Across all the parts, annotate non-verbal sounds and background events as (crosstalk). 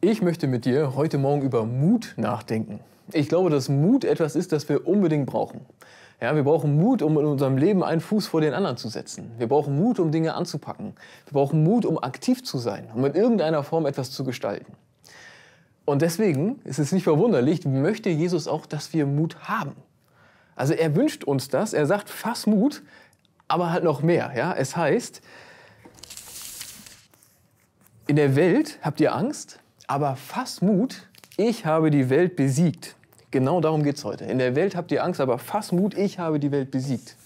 Ich möchte mit dir heute Morgen über Mut nachdenken. Ich glaube, dass Mut etwas ist, das wir unbedingt brauchen. Ja, wir brauchen Mut, um in unserem Leben einen Fuß vor den anderen zu setzen. Wir brauchen Mut, um Dinge anzupacken. Wir brauchen Mut, um aktiv zu sein, um in irgendeiner Form etwas zu gestalten. Und deswegen ist es nicht verwunderlich, möchte Jesus auch, dass wir Mut haben. Also er wünscht uns das, er sagt, fass Mut, aber halt noch mehr. Ja? Es heißt, in der Welt habt ihr Angst, aber fass Mut, ich habe die Welt besiegt. Genau darum geht es heute. In der Welt habt ihr Angst, aber fass Mut, ich habe die Welt besiegt.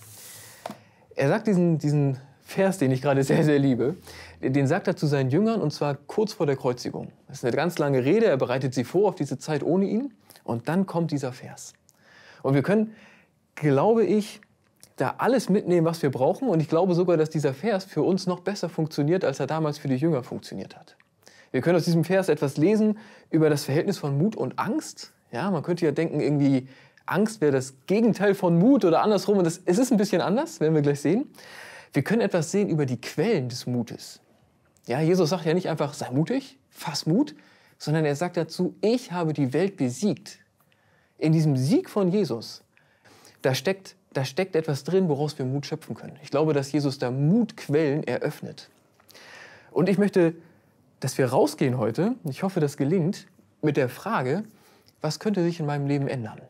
Er sagt diesen, diesen Vers, den ich gerade (laughs) sehr, sehr liebe, den sagt er zu seinen Jüngern und zwar kurz vor der Kreuzigung. Das ist eine ganz lange Rede, er bereitet sie vor auf diese Zeit ohne ihn und dann kommt dieser Vers. Und wir können, glaube ich, da alles mitnehmen, was wir brauchen und ich glaube sogar, dass dieser Vers für uns noch besser funktioniert, als er damals für die Jünger funktioniert hat. Wir können aus diesem Vers etwas lesen über das Verhältnis von Mut und Angst. Ja, man könnte ja denken, irgendwie Angst wäre das Gegenteil von Mut oder andersrum. Und das, es ist ein bisschen anders, werden wir gleich sehen. Wir können etwas sehen über die Quellen des Mutes. Ja, Jesus sagt ja nicht einfach, sei mutig, fass Mut, sondern er sagt dazu, ich habe die Welt besiegt. In diesem Sieg von Jesus, da steckt, da steckt etwas drin, woraus wir Mut schöpfen können. Ich glaube, dass Jesus da Mutquellen eröffnet. Und ich möchte dass wir rausgehen heute, ich hoffe, das gelingt, mit der Frage, was könnte sich in meinem Leben ändern?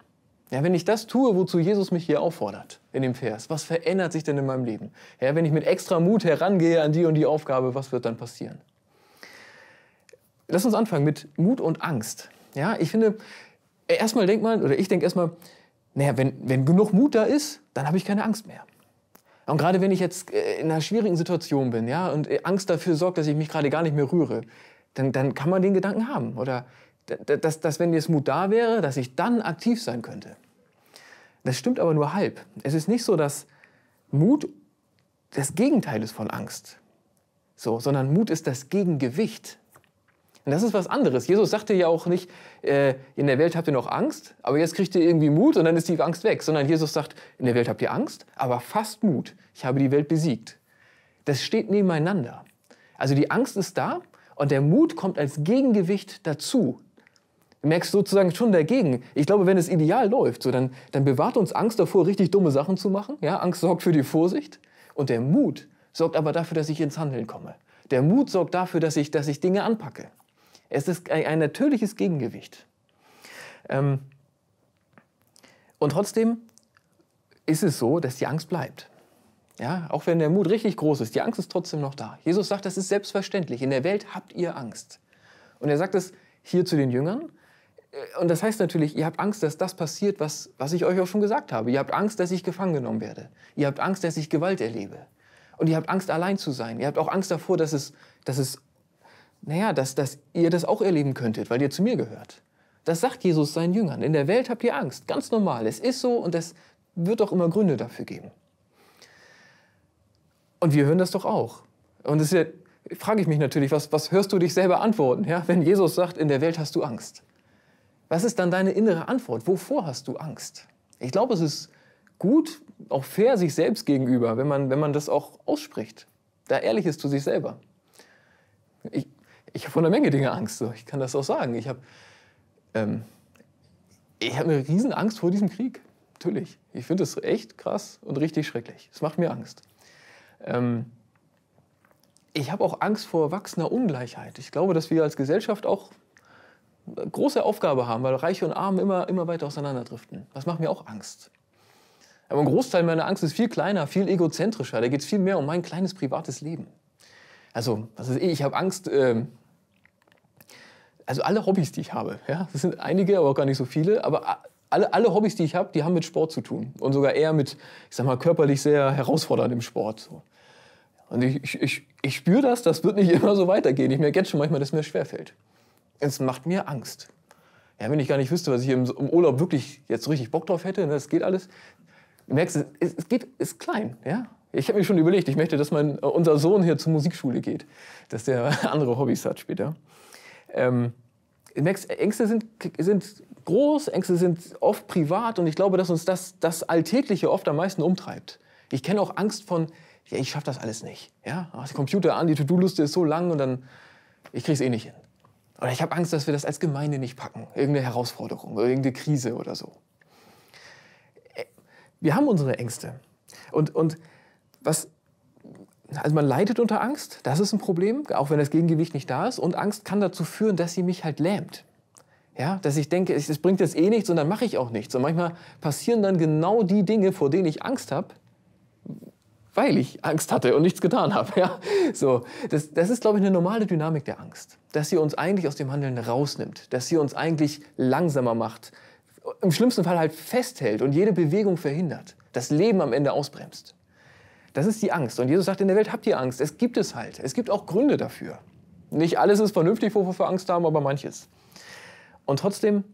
Ja, wenn ich das tue, wozu Jesus mich hier auffordert, in dem Vers, was verändert sich denn in meinem Leben? Ja, wenn ich mit extra Mut herangehe an die und die Aufgabe, was wird dann passieren? Lass uns anfangen mit Mut und Angst. Ja, ich finde, erstmal denkt man, oder ich denke erstmal, naja, wenn, wenn genug Mut da ist, dann habe ich keine Angst mehr. Und gerade wenn ich jetzt äh, in einer schwierigen Situation bin, ja, und äh, Angst dafür sorgt, dass ich mich gerade gar nicht mehr rühre, dann, dann kann man den Gedanken haben. Oder dass, dass, wenn jetzt Mut da wäre, dass ich dann aktiv sein könnte. Das stimmt aber nur halb. Es ist nicht so, dass Mut das Gegenteil ist von Angst. So, sondern Mut ist das Gegengewicht und das ist was anderes. Jesus sagte ja auch nicht, äh, in der Welt habt ihr noch Angst, aber jetzt kriegt ihr irgendwie Mut und dann ist die Angst weg. Sondern Jesus sagt, in der Welt habt ihr Angst, aber fast Mut. Ich habe die Welt besiegt. Das steht nebeneinander. Also die Angst ist da und der Mut kommt als Gegengewicht dazu. Du merkst sozusagen schon dagegen. Ich glaube, wenn es ideal läuft, so dann, dann bewahrt uns Angst davor, richtig dumme Sachen zu machen. Ja, Angst sorgt für die Vorsicht. Und der Mut sorgt aber dafür, dass ich ins Handeln komme. Der Mut sorgt dafür, dass ich, dass ich Dinge anpacke. Es ist ein, ein natürliches Gegengewicht. Ähm, und trotzdem ist es so, dass die Angst bleibt. Ja, auch wenn der Mut richtig groß ist, die Angst ist trotzdem noch da. Jesus sagt, das ist selbstverständlich. In der Welt habt ihr Angst. Und er sagt es hier zu den Jüngern. Äh, und das heißt natürlich, ihr habt Angst, dass das passiert, was, was ich euch auch schon gesagt habe. Ihr habt Angst, dass ich gefangen genommen werde. Ihr habt Angst, dass ich Gewalt erlebe. Und ihr habt Angst, allein zu sein. Ihr habt auch Angst davor, dass es, dass es naja, dass, dass ihr das auch erleben könntet, weil ihr zu mir gehört. Das sagt Jesus seinen Jüngern. In der Welt habt ihr Angst. Ganz normal. Es ist so und es wird auch immer Gründe dafür geben. Und wir hören das doch auch. Und es ja, frage ich mich natürlich, was, was hörst du dich selber antworten, ja? wenn Jesus sagt, in der Welt hast du Angst? Was ist dann deine innere Antwort? Wovor hast du Angst? Ich glaube, es ist gut, auch fair sich selbst gegenüber, wenn man, wenn man das auch ausspricht. Da ehrlich ist zu sich selber. Ich, ich habe vor einer Menge Dinge Angst. So. Ich kann das auch sagen. Ich habe ähm, hab eine riesen Angst vor diesem Krieg. Natürlich. Ich finde das echt krass und richtig schrecklich. Es macht mir Angst. Ähm, ich habe auch Angst vor wachsender Ungleichheit. Ich glaube, dass wir als Gesellschaft auch eine große Aufgabe haben, weil Reiche und Arme immer, immer weiter auseinanderdriften. Das macht mir auch Angst. Aber ein Großteil meiner Angst ist viel kleiner, viel egozentrischer. Da geht es viel mehr um mein kleines privates Leben. Also, was ist, ich habe Angst, ähm, also alle Hobbys, die ich habe, ja, das sind einige, aber auch gar nicht so viele, aber alle, alle Hobbys, die ich habe, die haben mit Sport zu tun und sogar eher mit, ich sag mal, körperlich sehr herausforderndem Sport. So. Und ich, ich, ich spüre das, das wird nicht (laughs) immer so weitergehen. Ich merke jetzt schon manchmal, dass es mir schwerfällt. Es macht mir Angst. Ja, wenn ich gar nicht wüsste, was ich im, im Urlaub wirklich jetzt richtig Bock drauf hätte, ne, das geht alles. Du merkst, es, es geht, ist klein, ja. Ich habe mir schon überlegt, ich möchte, dass mein, äh, unser Sohn hier zur Musikschule geht, dass der (laughs) andere Hobbys hat später. Ähm, Ängste sind, sind groß, Ängste sind oft privat und ich glaube, dass uns das, das Alltägliche oft am meisten umtreibt. Ich kenne auch Angst von, ja, ich schaffe das alles nicht. Ja? Ach, der Computer an, die To-Do-Liste ist so lang und dann, ich kriege es eh nicht hin. Oder ich habe Angst, dass wir das als Gemeinde nicht packen. Irgendeine Herausforderung, irgendeine Krise oder so. Äh, wir haben unsere Ängste. Und, und was, also man leidet unter Angst, das ist ein Problem, auch wenn das Gegengewicht nicht da ist. Und Angst kann dazu führen, dass sie mich halt lähmt. Ja, dass ich denke, es bringt jetzt eh nichts und dann mache ich auch nichts. Und manchmal passieren dann genau die Dinge, vor denen ich Angst habe, weil ich Angst hatte und nichts getan habe. (laughs) Ja, so, das, das ist, glaube ich, eine normale Dynamik der Angst, dass sie uns eigentlich aus dem Handeln rausnimmt, dass sie uns eigentlich langsamer macht, im schlimmsten Fall halt festhält und jede Bewegung verhindert, das Leben am Ende ausbremst. Das ist die Angst. Und Jesus sagt, in der Welt habt ihr Angst. Es gibt es halt. Es gibt auch Gründe dafür. Nicht alles ist vernünftig, wovor wir Angst haben, aber manches. Und trotzdem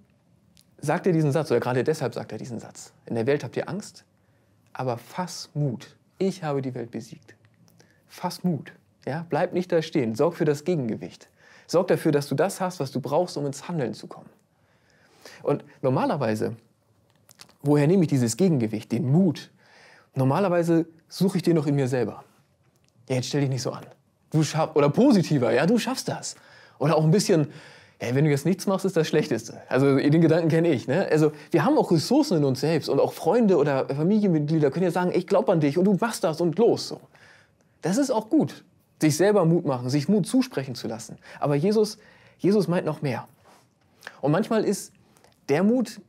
sagt er diesen Satz, oder gerade deshalb sagt er diesen Satz. In der Welt habt ihr Angst, aber fass Mut. Ich habe die Welt besiegt. Fass Mut. Ja? Bleib nicht da stehen. Sorg für das Gegengewicht. Sorg dafür, dass du das hast, was du brauchst, um ins Handeln zu kommen. Und normalerweise, woher nehme ich dieses Gegengewicht, den Mut? Normalerweise suche ich den noch in mir selber. Ja, jetzt stell dich nicht so an. Du schaffst, oder positiver, ja, du schaffst das. Oder auch ein bisschen, ja, wenn du jetzt nichts machst, ist das Schlechteste. Also den Gedanken kenne ich. Ne? Also wir haben auch Ressourcen in uns selbst und auch Freunde oder Familienmitglieder können ja sagen, ich glaube an dich und du machst das und los. So. Das ist auch gut, sich selber Mut machen, sich Mut zusprechen zu lassen. Aber Jesus, Jesus meint noch mehr. Und manchmal ist der Mut,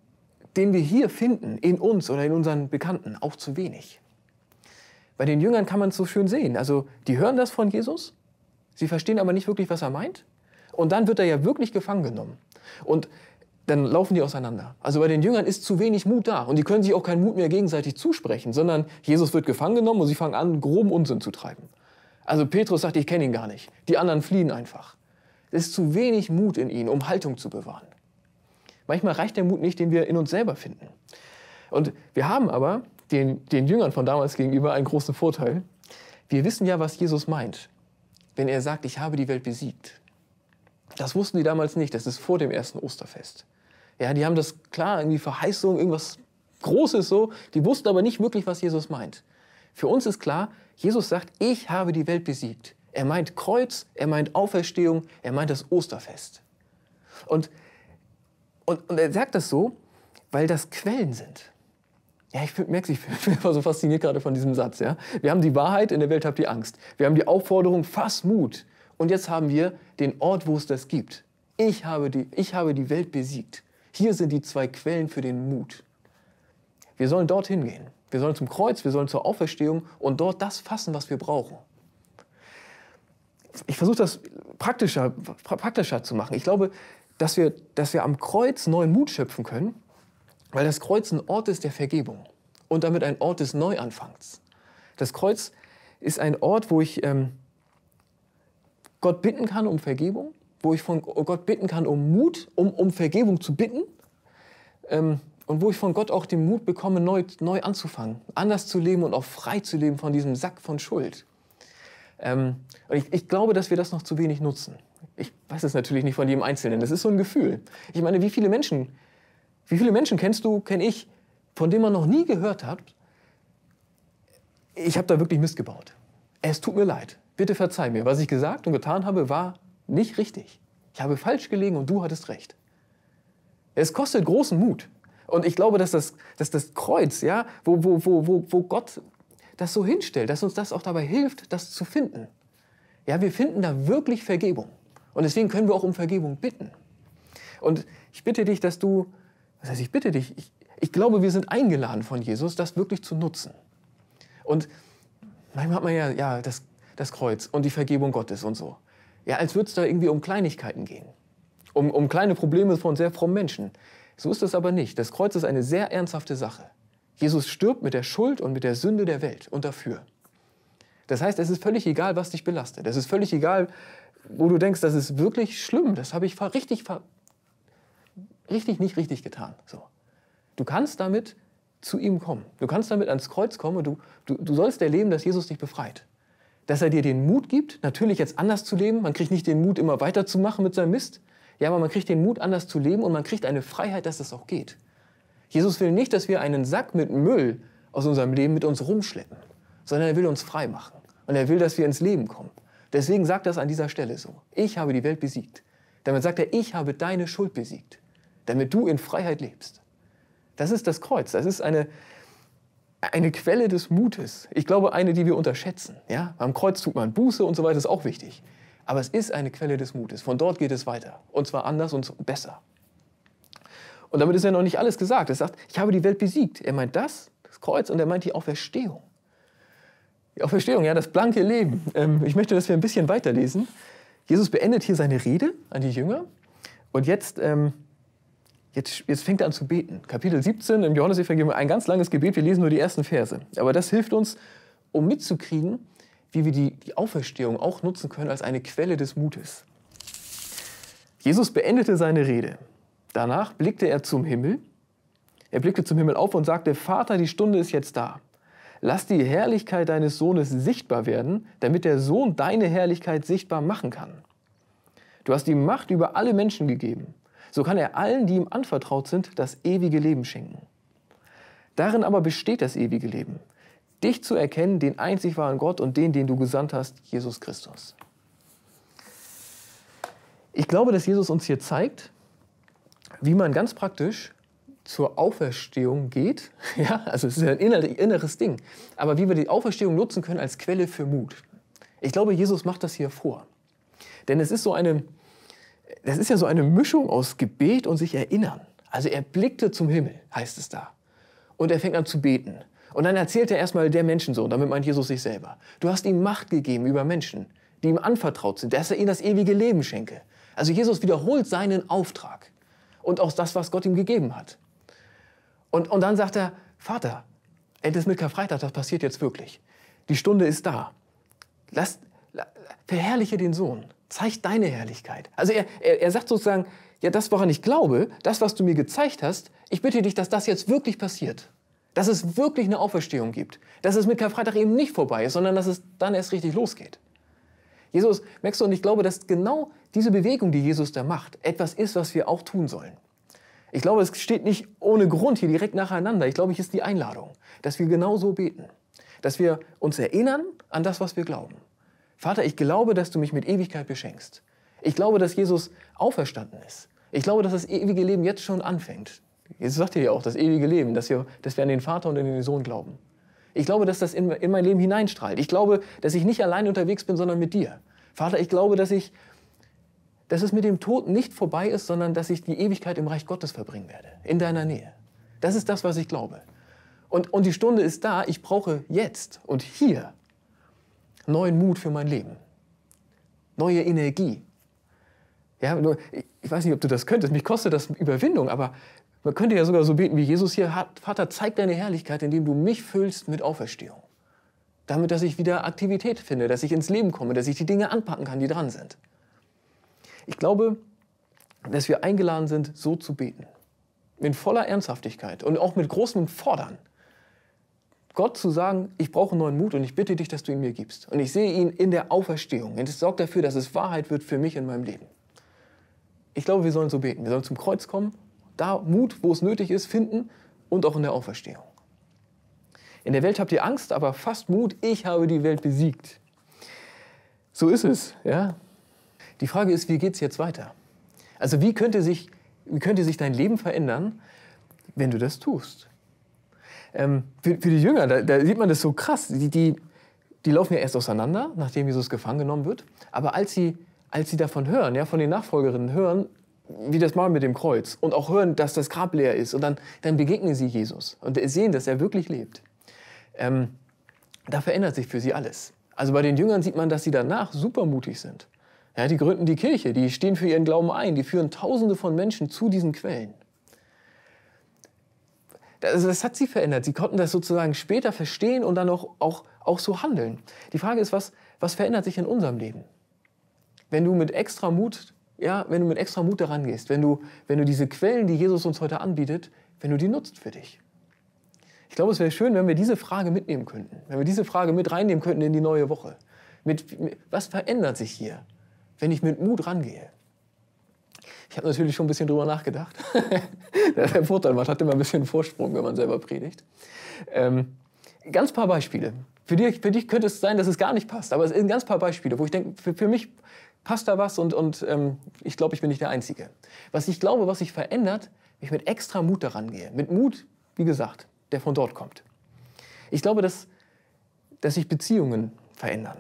den wir hier finden, in uns oder in unseren Bekannten, auch zu wenig bei den Jüngern kann man es so schön sehen. Also die hören das von Jesus, sie verstehen aber nicht wirklich, was er meint. Und dann wird er ja wirklich gefangen genommen. Und dann laufen die auseinander. Also bei den Jüngern ist zu wenig Mut da. Und die können sich auch keinen Mut mehr gegenseitig zusprechen, sondern Jesus wird gefangen genommen und sie fangen an, groben Unsinn zu treiben. Also Petrus sagt, ich kenne ihn gar nicht. Die anderen fliehen einfach. Es ist zu wenig Mut in ihnen, um Haltung zu bewahren. Manchmal reicht der Mut nicht, den wir in uns selber finden. Und wir haben aber den, den Jüngern von damals gegenüber einen großen Vorteil. Wir wissen ja, was Jesus meint, wenn er sagt, ich habe die Welt besiegt. Das wussten die damals nicht, das ist vor dem ersten Osterfest. Ja, die haben das klar, irgendwie Verheißung, irgendwas Großes so, die wussten aber nicht wirklich, was Jesus meint. Für uns ist klar, Jesus sagt, ich habe die Welt besiegt. Er meint Kreuz, er meint Auferstehung, er meint das Osterfest. Und, und, und er sagt das so, weil das Quellen sind. Ja, ich merke ich bin (laughs) einfach so fasziniert gerade von diesem Satz. Ja? Wir haben die Wahrheit, in der Welt habt ihr Angst. Wir haben die Aufforderung, fass Mut. Und jetzt haben wir den Ort, wo es das gibt. Ich habe die, ich habe die Welt besiegt. Hier sind die zwei Quellen für den Mut. Wir sollen dorthin gehen. Wir sollen zum Kreuz, wir sollen zur Auferstehung und dort das fassen, was wir brauchen. Ich versuche das praktischer, praktischer zu machen. Ich glaube, dass wir, dass wir am Kreuz neuen Mut schöpfen können weil das Kreuz ein Ort ist der Vergebung und damit ein Ort des Neuanfangs. Das Kreuz ist ein Ort, wo ich ähm, Gott bitten kann um Vergebung, wo ich von Gott bitten kann um Mut, um, um Vergebung zu bitten ähm, und wo ich von Gott auch den Mut bekomme, neu, neu anzufangen, anders zu leben und auch frei zu leben von diesem Sack von Schuld. Ähm, ich, ich glaube, dass wir das noch zu wenig nutzen. Ich weiß es natürlich nicht von jedem Einzelnen, das ist so ein Gefühl. Ich meine, wie viele Menschen wie viele Menschen kennst du, kenne ich, von denen man noch nie gehört hat, ich habe da wirklich Mist gebaut. Es tut mir leid. Bitte verzeih mir. Was ich gesagt und getan habe, war nicht richtig. Ich habe falsch gelegen und du hattest recht. Es kostet großen Mut. Und ich glaube, dass das, dass das Kreuz, ja, wo, wo, wo, wo Gott das so hinstellt, dass uns das auch dabei hilft, das zu finden. Ja, wir finden da wirklich Vergebung. Und deswegen können wir auch um Vergebung bitten. Und ich bitte dich, dass du das heißt, ich bitte dich, ich, ich glaube, wir sind eingeladen von Jesus, das wirklich zu nutzen. Und manchmal hat man ja, ja das, das Kreuz und die Vergebung Gottes und so. Ja, als würde es da irgendwie um Kleinigkeiten gehen. Um, um kleine Probleme von sehr frommen Menschen. So ist das aber nicht. Das Kreuz ist eine sehr ernsthafte Sache. Jesus stirbt mit der Schuld und mit der Sünde der Welt und dafür. Das heißt, es ist völlig egal, was dich belastet. Es ist völlig egal, wo du denkst, das ist wirklich schlimm, das habe ich richtig ver richtig nicht richtig getan. So. Du kannst damit zu ihm kommen. Du kannst damit ans Kreuz kommen. Du, du, du sollst erleben, dass Jesus dich befreit. Dass er dir den Mut gibt, natürlich jetzt anders zu leben. Man kriegt nicht den Mut, immer weiterzumachen mit seinem Mist. Ja, aber man kriegt den Mut, anders zu leben und man kriegt eine Freiheit, dass das auch geht. Jesus will nicht, dass wir einen Sack mit Müll aus unserem Leben mit uns rumschleppen, sondern er will uns frei machen. Und er will, dass wir ins Leben kommen. Deswegen sagt er es an dieser Stelle so. Ich habe die Welt besiegt. Damit sagt er, ich habe deine Schuld besiegt damit du in Freiheit lebst. Das ist das Kreuz. Das ist eine, eine Quelle des Mutes. Ich glaube, eine, die wir unterschätzen. Ja? Am Kreuz tut man Buße und so weiter, ist auch wichtig. Aber es ist eine Quelle des Mutes. Von dort geht es weiter. Und zwar anders und besser. Und damit ist ja noch nicht alles gesagt. Er sagt, ich habe die Welt besiegt. Er meint das, das Kreuz, und er meint die Auferstehung. Die Auferstehung, ja, das blanke Leben. Ähm, ich möchte, dass wir ein bisschen weiterlesen. Jesus beendet hier seine Rede an die Jünger. Und jetzt ähm, Jetzt, jetzt, fängt er an zu beten. Kapitel 17 im Johannesevangelium, ein ganz langes Gebet, wir lesen nur die ersten Verse. Aber das hilft uns, um mitzukriegen, wie wir die, die Auferstehung auch nutzen können als eine Quelle des Mutes. Jesus beendete seine Rede. Danach blickte er zum Himmel. Er blickte zum Himmel auf und sagte, Vater, die Stunde ist jetzt da. Lass die Herrlichkeit deines Sohnes sichtbar werden, damit der Sohn deine Herrlichkeit sichtbar machen kann. Du hast die Macht über alle Menschen gegeben so kann er allen, die ihm anvertraut sind, das ewige Leben schenken. Darin aber besteht das ewige Leben, dich zu erkennen, den einzig wahren Gott und den, den du gesandt hast, Jesus Christus. Ich glaube, dass Jesus uns hier zeigt, wie man ganz praktisch zur Auferstehung geht. (laughs) Ja, also es ist ein inneres Ding. Aber wie wir die Auferstehung nutzen können als Quelle für Mut. Ich glaube, Jesus macht das hier vor. Denn es ist so eine das ist ja so eine Mischung aus Gebet und sich erinnern. Also er blickte zum Himmel, heißt es da. Und er fängt an zu beten. Und dann erzählt er erstmal der Menschensohn, damit meint Jesus sich selber. Du hast ihm Macht gegeben über Menschen, die ihm anvertraut sind, dass er ihnen das ewige Leben schenke. Also Jesus wiederholt seinen Auftrag und auch das, was Gott ihm gegeben hat. Und, und dann sagt er, Vater, endes mit Karfreitag, das passiert jetzt wirklich. Die Stunde ist da. Lass, verherrliche den Sohn zeig deine Herrlichkeit. Also er, er, er sagt sozusagen, ja, das, woran ich glaube, das, was du mir gezeigt hast, ich bitte dich, dass das jetzt wirklich passiert. Dass es wirklich eine Auferstehung gibt. Dass es mit Karfreitag eben nicht vorbei ist, sondern dass es dann erst richtig losgeht. Jesus, merkst du, und ich glaube, dass genau diese Bewegung, die Jesus da macht, etwas ist, was wir auch tun sollen. Ich glaube, es steht nicht ohne Grund hier direkt nacheinander. Ich glaube, es ist die Einladung, dass wir genau so beten. Dass wir uns erinnern an das, was wir glauben. Vater, ich glaube, dass du mich mit Ewigkeit beschenkst. Ich glaube, dass Jesus auferstanden ist. Ich glaube, dass das ewige Leben jetzt schon anfängt. Jesus sagt ja auch, das ewige Leben, dass wir, dass wir an den Vater und an den Sohn glauben. Ich glaube, dass das in, in mein Leben hineinstrahlt. Ich glaube, dass ich nicht allein unterwegs bin, sondern mit dir. Vater, ich glaube, dass ich, dass es mit dem Tod nicht vorbei ist, sondern dass ich die Ewigkeit im Reich Gottes verbringen werde, in deiner Nähe. Das ist das, was ich glaube. Und, und die Stunde ist da, ich brauche jetzt und hier neuen Mut für mein Leben, neue Energie. Ja, ich weiß nicht, ob du das könntest, mich kostet das Überwindung, aber man könnte ja sogar so beten wie Jesus hier, hat: Vater, zeig deine Herrlichkeit, indem du mich füllst mit Auferstehung. Damit, dass ich wieder Aktivität finde, dass ich ins Leben komme, dass ich die Dinge anpacken kann, die dran sind. Ich glaube, dass wir eingeladen sind, so zu beten. In voller Ernsthaftigkeit und auch mit großem Fordern. Gott zu sagen, ich brauche neuen Mut und ich bitte dich, dass du ihn mir gibst. Und ich sehe ihn in der Auferstehung. Und es sorgt dafür, dass es Wahrheit wird für mich in meinem Leben. Ich glaube, wir sollen so beten. Wir sollen zum Kreuz kommen, da Mut, wo es nötig ist, finden und auch in der Auferstehung. In der Welt habt ihr Angst, aber fast Mut, ich habe die Welt besiegt. So ist es, ja. Die Frage ist, wie geht es jetzt weiter? Also wie könnte, sich, wie könnte sich dein Leben verändern, wenn du das tust? ähm, für, für, die Jünger, da, da, sieht man das so krass. Die, die, die laufen ja erst auseinander, nachdem Jesus gefangen genommen wird. Aber als sie, als sie davon hören, ja, von den Nachfolgerinnen hören, wie das mal mit dem Kreuz und auch hören, dass das Grab leer ist und dann, dann begegnen sie Jesus und sehen, dass er wirklich lebt. Ähm, da verändert sich für sie alles. Also bei den Jüngern sieht man, dass sie danach super mutig sind. Ja, die gründen die Kirche, die stehen für ihren Glauben ein, die führen Tausende von Menschen zu diesen Quellen. Also das hat sie verändert. Sie konnten das sozusagen später verstehen und dann auch, auch, auch so handeln. Die Frage ist, was, was verändert sich in unserem Leben? Wenn du mit extra Mut, ja, wenn du mit extra Mut daran gehst, wenn du, wenn du diese Quellen, die Jesus uns heute anbietet, wenn du die nutzt für dich. Ich glaube, es wäre schön, wenn wir diese Frage mitnehmen könnten, wenn wir diese Frage mit reinnehmen könnten in die neue Woche. Mit, mit was verändert sich hier, wenn ich mit Mut rangehe? Ich habe natürlich schon ein bisschen drüber nachgedacht. (laughs) der Vorteil, man hat immer ein bisschen Vorsprung, wenn man selber predigt. Ähm, ganz paar Beispiele. Für dich, für dich könnte es sein, dass es gar nicht passt, aber es sind ganz paar Beispiele, wo ich denke, für, für mich passt da was und, und ähm, ich glaube, ich bin nicht der Einzige. Was ich glaube, was sich verändert, wenn ich mit extra Mut daran gehe. Mit Mut, wie gesagt, der von dort kommt. Ich glaube, dass, dass sich Beziehungen verändern.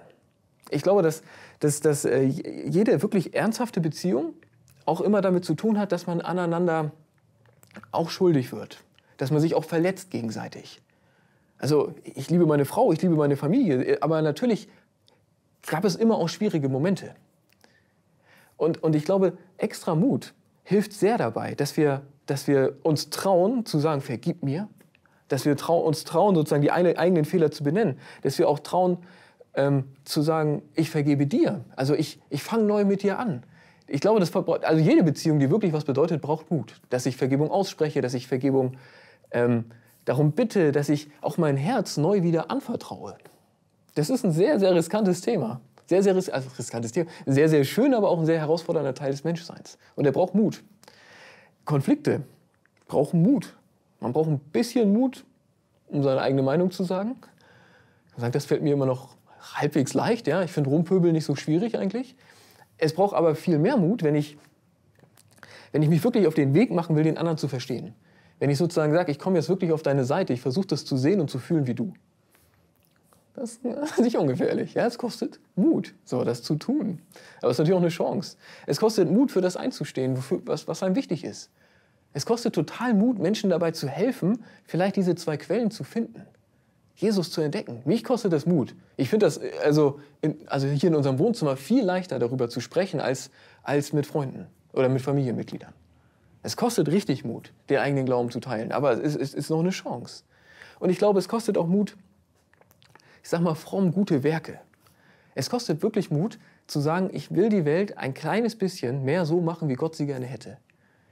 Ich glaube, dass, dass, dass äh, jede wirklich ernsthafte Beziehung auch immer damit zu tun hat, dass man aneinander auch schuldig wird, dass man sich auch verletzt gegenseitig. Also ich liebe meine Frau, ich liebe meine Familie, aber natürlich gab es immer auch schwierige Momente. Und, und ich glaube, extra Mut hilft sehr dabei, dass wir, dass wir uns trauen zu sagen, vergib mir, dass wir trau uns trauen, sozusagen die eine, eigenen Fehler zu benennen, dass wir auch trauen ähm, zu sagen, ich vergebe dir, also ich, ich fange neu mit dir an ich glaube, das also jede Beziehung, die wirklich was bedeutet, braucht Mut. Dass ich Vergebung ausspreche, dass ich Vergebung ähm, darum bitte, dass ich auch mein Herz neu wieder anvertraue. Das ist ein sehr, sehr riskantes Thema. Sehr, sehr ris also riskantes Thema. Sehr, sehr schön, aber auch ein sehr herausfordernder Teil des Menschseins. Und er braucht Mut. Konflikte brauchen Mut. Man braucht ein bisschen Mut, um seine eigene Meinung zu sagen. Ich kann das fällt mir immer noch halbwegs leicht. Ja? Ich finde Rumpöbel nicht so schwierig eigentlich. Es braucht aber viel mehr Mut, wenn ich, wenn ich mich wirklich auf den Weg machen will, den anderen zu verstehen. Wenn ich sozusagen sage, ich komme jetzt wirklich auf deine Seite, ich versuche das zu sehen und zu fühlen wie du. Das ist (laughs) nicht ungefährlich. Ja, es kostet Mut, so das zu tun. Aber es ist natürlich auch eine Chance. Es kostet Mut, für das einzustehen, was, was einem wichtig ist. Es kostet total Mut, Menschen dabei zu helfen, vielleicht diese zwei Quellen zu finden. Jesus zu entdecken. Mich kostet das Mut. Ich finde das äh, also, in, also hier in unserem Wohnzimmer viel leichter darüber zu sprechen als, als mit Freunden oder mit Familienmitgliedern. Es kostet richtig Mut, den eigenen Glauben zu teilen, aber es ist, es ist noch eine Chance. Und ich glaube, es kostet auch Mut, ich sag mal, fromm gute Werke. Es kostet wirklich Mut, zu sagen, ich will die Welt ein kleines bisschen mehr so machen, wie Gott sie gerne hätte.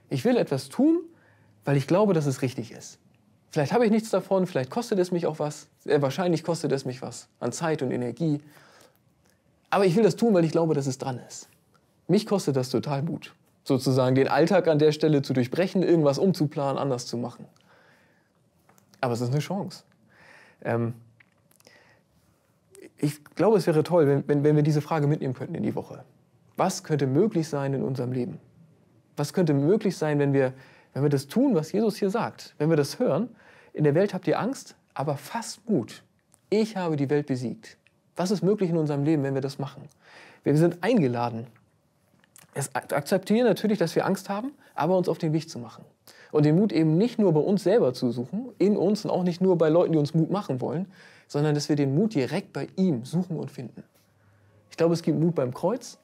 Ich will etwas tun, weil ich glaube, dass es richtig ist. Vielleicht habe ich nichts davon, vielleicht kostet es mich auch was. Äh, wahrscheinlich kostet es mich was an Zeit und Energie. Aber ich will das tun, weil ich glaube, dass es dran ist. Mich kostet das total Mut, sozusagen den Alltag an der Stelle zu durchbrechen, irgendwas umzuplanen, anders zu machen. Aber es ist eine Chance. Ähm ich glaube, es wäre toll, wenn, wenn, wenn wir diese Frage mitnehmen könnten in die Woche. Was könnte möglich sein in unserem Leben? Was könnte möglich sein, wenn wir wenn wir das tun, was Jesus hier sagt, wenn wir das hören, in der Welt habt ihr Angst, aber fast Mut. Ich habe die Welt besiegt. Was ist möglich in unserem Leben, wenn wir das machen? Wir sind eingeladen, es akzeptieren natürlich, dass wir Angst haben, aber uns auf den Weg zu machen. Und den Mut eben nicht nur bei uns selber zu suchen, in uns und auch nicht nur bei Leuten, die uns Mut machen wollen, sondern dass wir den Mut direkt bei ihm suchen und finden. Ich glaube, es gibt Mut beim Kreuz,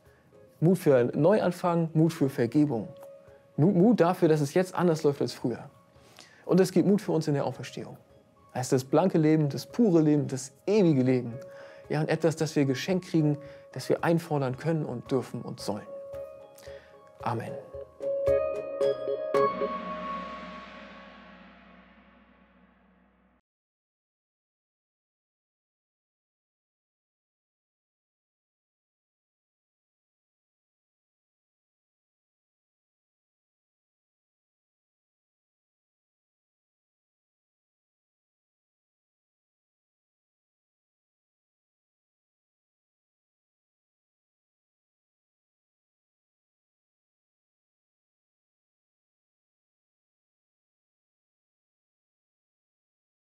Mut für einen Neuanfang, Mut für Vergebung, Mut dafür, dass es jetzt anders läuft als früher. Und es gibt Mut für uns in der Auferstehung. Das heißt, das blanke Leben, das pure Leben, das ewige Leben. Ja, und etwas, das wir geschenkt kriegen, das wir einfordern können und dürfen und sollen. Amen.